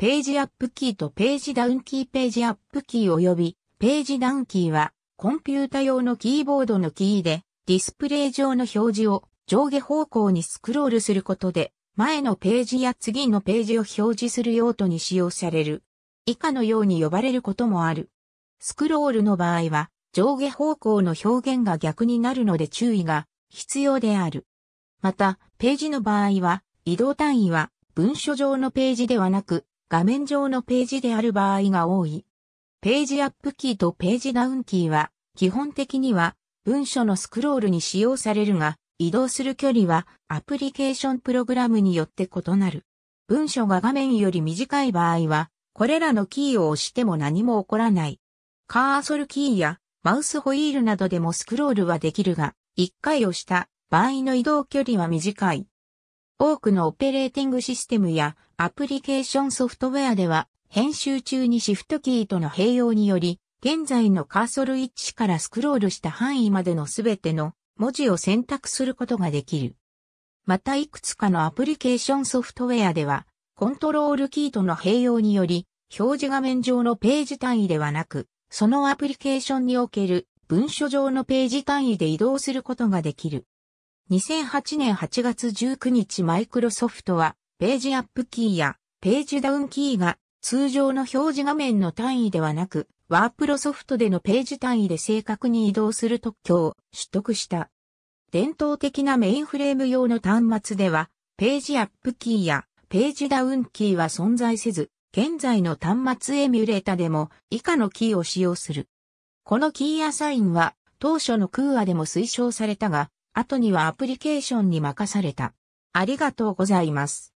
ページアップキーとページダウンキーページアップキー及びページダウンキーはコンピュータ用のキーボードのキーでディスプレイ上の表示を上下方向にスクロールすることで前のページや次のページを表示する用途に使用される。以下のように呼ばれることもある。スクロールの場合は上下方向の表現が逆になるので注意が必要である。また、ページの場合は移動単位は文書上のページではなく画面上のページである場合が多い。ページアップキーとページダウンキーは、基本的には文書のスクロールに使用されるが、移動する距離はアプリケーションプログラムによって異なる。文書が画面より短い場合は、これらのキーを押しても何も起こらない。カーソルキーやマウスホイールなどでもスクロールはできるが、1回押した場合の移動距離は短い。多くのオペレーティングシステムやアプリケーションソフトウェアでは、編集中にシフトキーとの併用により、現在のカーソル位置からスクロールした範囲までのすべての文字を選択することができる。またいくつかのアプリケーションソフトウェアでは、コントロールキーとの併用により、表示画面上のページ単位ではなく、そのアプリケーションにおける文書上のページ単位で移動することができる。2008年8月19日マイクロソフトは、ページアップキーやページダウンキーが通常の表示画面の単位ではなく、ワープロソフトでのページ単位で正確に移動する特許を取得した。伝統的なメインフレーム用の端末では、ページアップキーやページダウンキーは存在せず、現在の端末エミュレータでも以下のキーを使用する。このキーアサインは当初のクーアでも推奨されたが、後にはアプリケーションに任された。ありがとうございます。